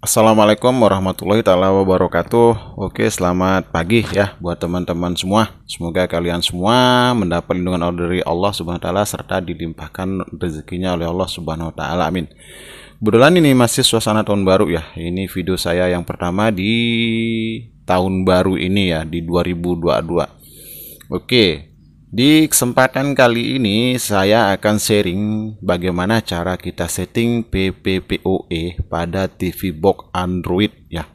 Assalamualaikum warahmatullahi taala wabarakatuh. Oke, selamat pagi ya buat teman-teman semua. Semoga kalian semua mendapat lindungan allah dari Allah Subhanahu wa taala serta dilimpahkan rezekinya oleh Allah Subhanahu wa taala. Amin. Kebetulan ini masih suasana tahun baru ya. Ini video saya yang pertama di tahun baru ini ya di 2022. Oke, di kesempatan kali ini saya akan sharing bagaimana cara kita setting PPPoE pada TV box Android ya.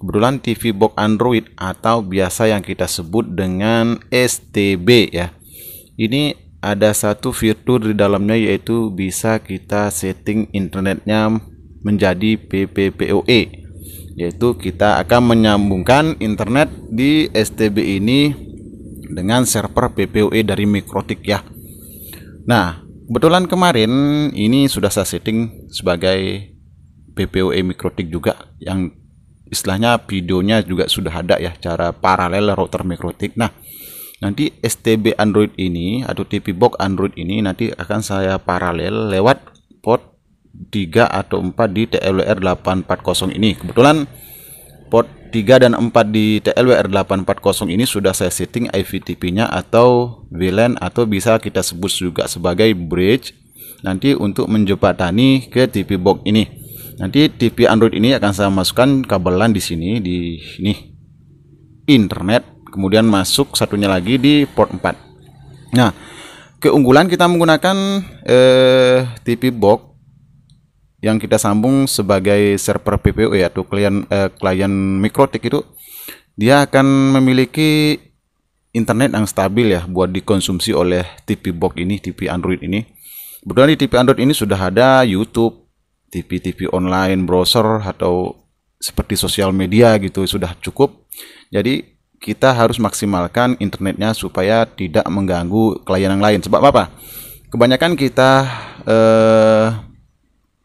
Kebetulan TV box Android atau biasa yang kita sebut dengan STB ya. Ini ada satu fitur di dalamnya yaitu bisa kita setting internetnya menjadi PPPoE yaitu kita akan menyambungkan internet di STB ini dengan server PPOE dari Mikrotik ya. Nah, kebetulan kemarin ini sudah saya setting sebagai PPOE Mikrotik juga yang istilahnya videonya juga sudah ada ya cara paralel router Mikrotik. Nah, nanti STB Android ini atau TV box Android ini nanti akan saya paralel lewat port 3 atau 4 di TLR 840 ini. Kebetulan port 3 dan 4 di TLWR840 ini sudah saya setting IVTP-nya atau VLAN atau bisa kita sebut juga sebagai bridge nanti untuk menjembatani ke TV box ini. Nanti TV Android ini akan saya masukkan kabel LAN di sini di ini internet kemudian masuk satunya lagi di port 4. Nah, keunggulan kita menggunakan eh, TV box yang kita sambung sebagai server PPO yaitu klien eh, klien Mikrotik itu dia akan memiliki internet yang stabil ya buat dikonsumsi oleh TV box ini, TV Android ini. Kebetulan di TV Android ini sudah ada YouTube, TV-TV online, browser atau seperti sosial media gitu sudah cukup. Jadi kita harus maksimalkan internetnya supaya tidak mengganggu klien yang lain. Sebab apa? Kebanyakan kita eh,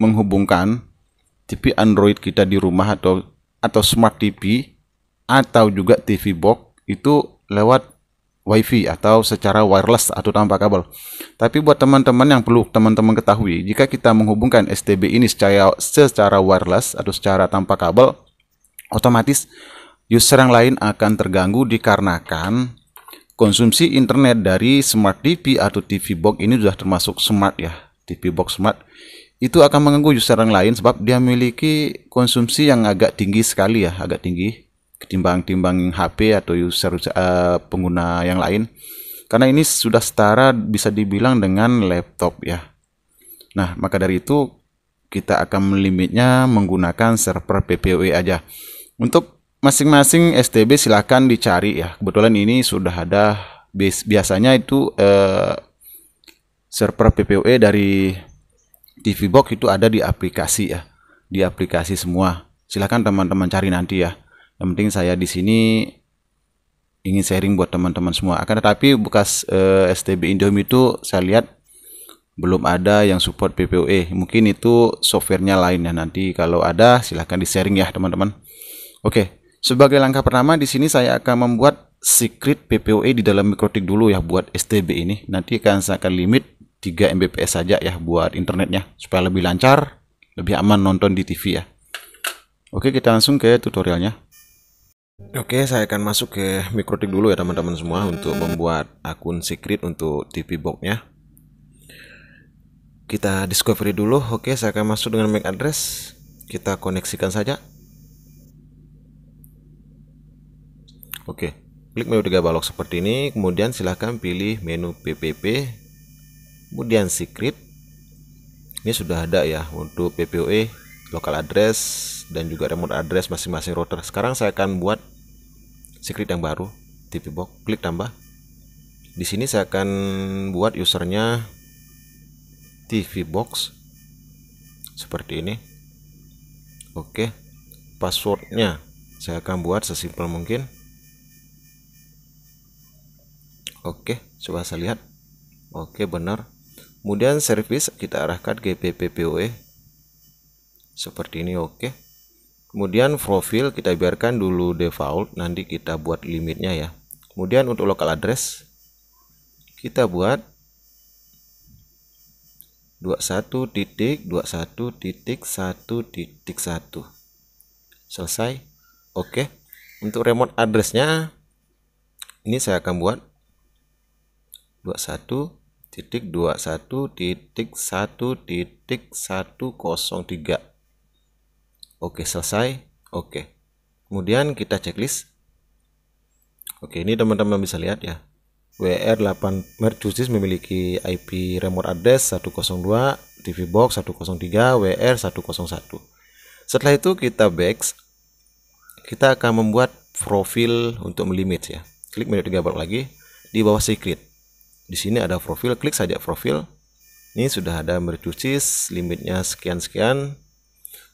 menghubungkan TV Android kita di rumah atau atau smart TV atau juga TV box itu lewat WiFi atau secara wireless atau tanpa kabel. Tapi buat teman-teman yang perlu teman-teman ketahui, jika kita menghubungkan STB ini secara secara wireless atau secara tanpa kabel, otomatis user yang lain akan terganggu dikarenakan konsumsi internet dari smart TV atau TV box ini sudah termasuk smart ya, TV box smart itu akan mengganggu user yang lain sebab dia memiliki konsumsi yang agak tinggi sekali ya, agak tinggi ketimbang-timbang HP atau user uh, pengguna yang lain. Karena ini sudah setara bisa dibilang dengan laptop ya. Nah, maka dari itu kita akan melimitnya menggunakan server PPOE aja. Untuk masing-masing STB silahkan dicari ya. Kebetulan ini sudah ada biasanya itu eh, server PPOE dari TV Box itu ada di aplikasi ya, di aplikasi semua. Silahkan teman-teman cari nanti ya. Yang penting saya di sini ingin sharing buat teman-teman semua. Akan tetapi bekas eh, STB Indomie itu saya lihat belum ada yang support PPOE. Mungkin itu softwarenya lain ya nanti kalau ada silahkan di sharing ya teman-teman. Oke, sebagai langkah pertama di sini saya akan membuat secret PPOE di dalam mikrotik dulu ya buat STB ini. Nanti akan saya akan limit 3 Mbps saja ya buat internetnya supaya lebih lancar, lebih aman nonton di TV ya. Oke, kita langsung ke tutorialnya. Oke, saya akan masuk ke Mikrotik dulu ya teman-teman semua untuk membuat akun secret untuk TV box-nya. Kita discovery dulu. Oke, saya akan masuk dengan MAC address. Kita koneksikan saja. Oke, klik menu tiga balok seperti ini, kemudian silahkan pilih menu PPP kemudian secret ini sudah ada ya untuk PPOE local address dan juga remote address masing-masing router sekarang saya akan buat secret yang baru TV box klik tambah di sini saya akan buat usernya TV box seperti ini oke passwordnya saya akan buat sesimpel mungkin oke coba saya lihat oke benar kemudian service kita arahkan ke PPPoE seperti ini oke okay. kemudian profil kita biarkan dulu default nanti kita buat limitnya ya kemudian untuk local address kita buat 21.21.1.1 selesai oke okay. untuk remote addressnya ini saya akan buat 21 titik 21 titik 1 titik 103 oke selesai oke kemudian kita checklist oke ini teman-teman bisa lihat ya WR8 Mercusis memiliki IP remote address 102 TV box 103 WR 101 setelah itu kita back kita akan membuat profil untuk melimit ya klik menu 3 lagi di bawah secret di sini ada profil klik saja profil ini sudah ada mercucis limitnya sekian-sekian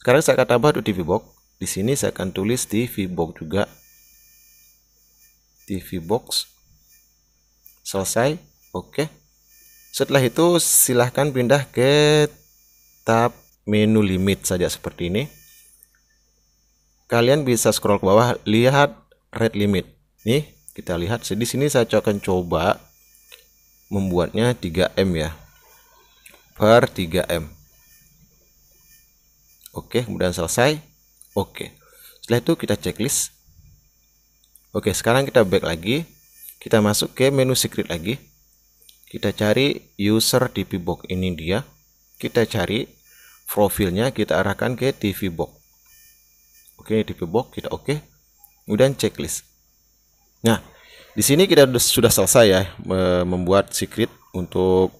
sekarang saya akan tambah untuk TV box di sini saya akan tulis TV box juga TV box selesai oke setelah itu silahkan pindah ke tab menu limit saja seperti ini kalian bisa scroll ke bawah lihat red limit nih kita lihat di sini saya akan coba membuatnya 3M ya per 3M oke kemudian selesai oke setelah itu kita checklist oke sekarang kita back lagi kita masuk ke menu secret lagi kita cari user TV box ini dia kita cari profilnya kita arahkan ke TV box oke TV box kita oke kemudian checklist nah di sini kita sudah selesai ya membuat secret untuk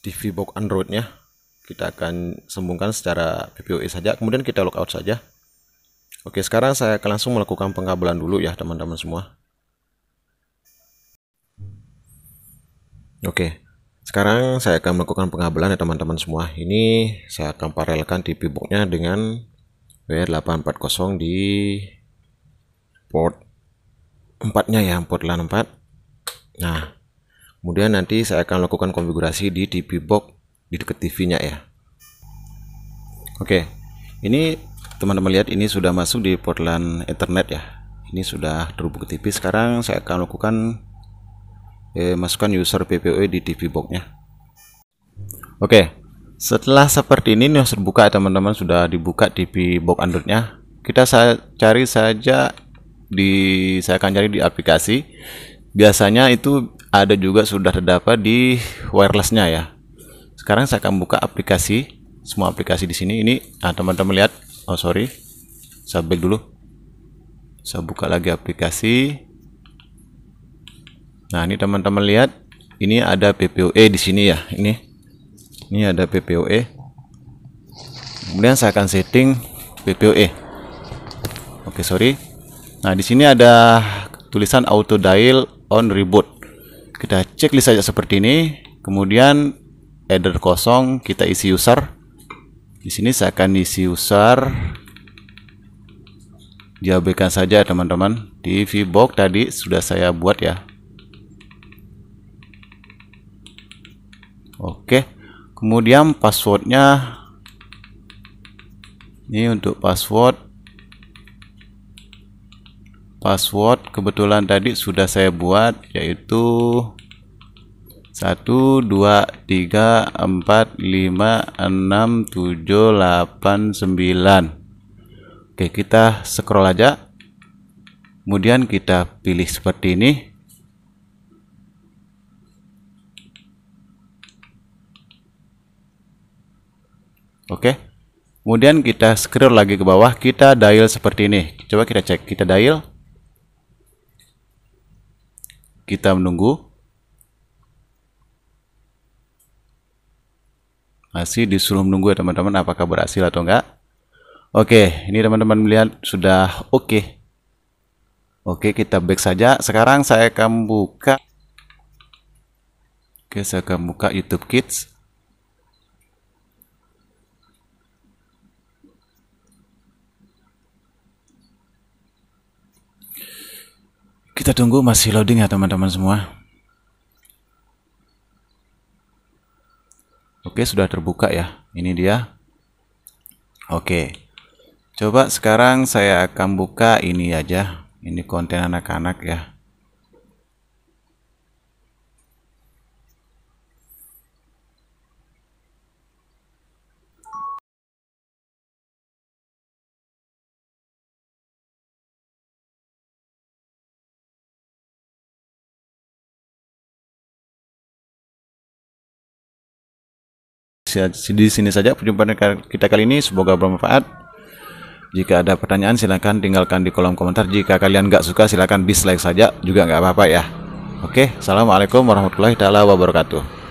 TV box Androidnya. Kita akan sambungkan secara PPOE saja, kemudian kita logout saja. Oke, sekarang saya akan langsung melakukan pengkabelan dulu ya teman-teman semua. Oke, sekarang saya akan melakukan pengkabelan ya teman-teman semua. Ini saya akan paralelkan TV boxnya dengan W840 di port empatnya ya portland 4 nah kemudian nanti saya akan lakukan konfigurasi di TV box di dekat TV nya ya oke ini teman-teman lihat ini sudah masuk di portland ethernet ya ini sudah terhubung ke TV sekarang saya akan lakukan eh, masukkan user PPOE di TV box nya oke setelah seperti ini ini harus terbuka teman-teman sudah dibuka TV box Android nya kita cari saja di saya akan cari di aplikasi biasanya itu ada juga sudah terdapat di wirelessnya ya sekarang saya akan buka aplikasi semua aplikasi di sini ini teman ah, teman-teman lihat oh sorry saya back dulu saya buka lagi aplikasi nah ini teman-teman lihat ini ada PPOE di sini ya ini ini ada PPOE kemudian saya akan setting PPOE oke sorry Nah, di sini ada tulisan auto dial on reboot. Kita checklist saja seperti ini, kemudian header kosong kita isi user. Di sini saya akan isi user diabaikan saja teman-teman di vbox tadi sudah saya buat ya oke kemudian passwordnya ini untuk password password kebetulan tadi sudah saya buat yaitu 1 2 3 4 5 6 7 8 9 Oke kita scroll aja kemudian kita pilih seperti ini Oke. Kemudian kita scroll lagi ke bawah, kita dial seperti ini. Coba kita cek, kita dial kita menunggu. Masih disuruh menunggu ya teman-teman apakah berhasil atau enggak. Oke, ini teman-teman melihat sudah oke. Oke, kita back saja. Sekarang saya akan buka Oke, saya akan buka YouTube Kids. Kita tunggu masih loading ya teman-teman semua. Oke, sudah terbuka ya. Ini dia. Oke. Coba sekarang saya akan buka ini aja. Ini konten anak-anak ya. di sini saja perjumpaan kita kali ini semoga bermanfaat jika ada pertanyaan silahkan tinggalkan di kolom komentar jika kalian nggak suka silahkan dislike saja juga nggak apa-apa ya oke assalamualaikum warahmatullahi wabarakatuh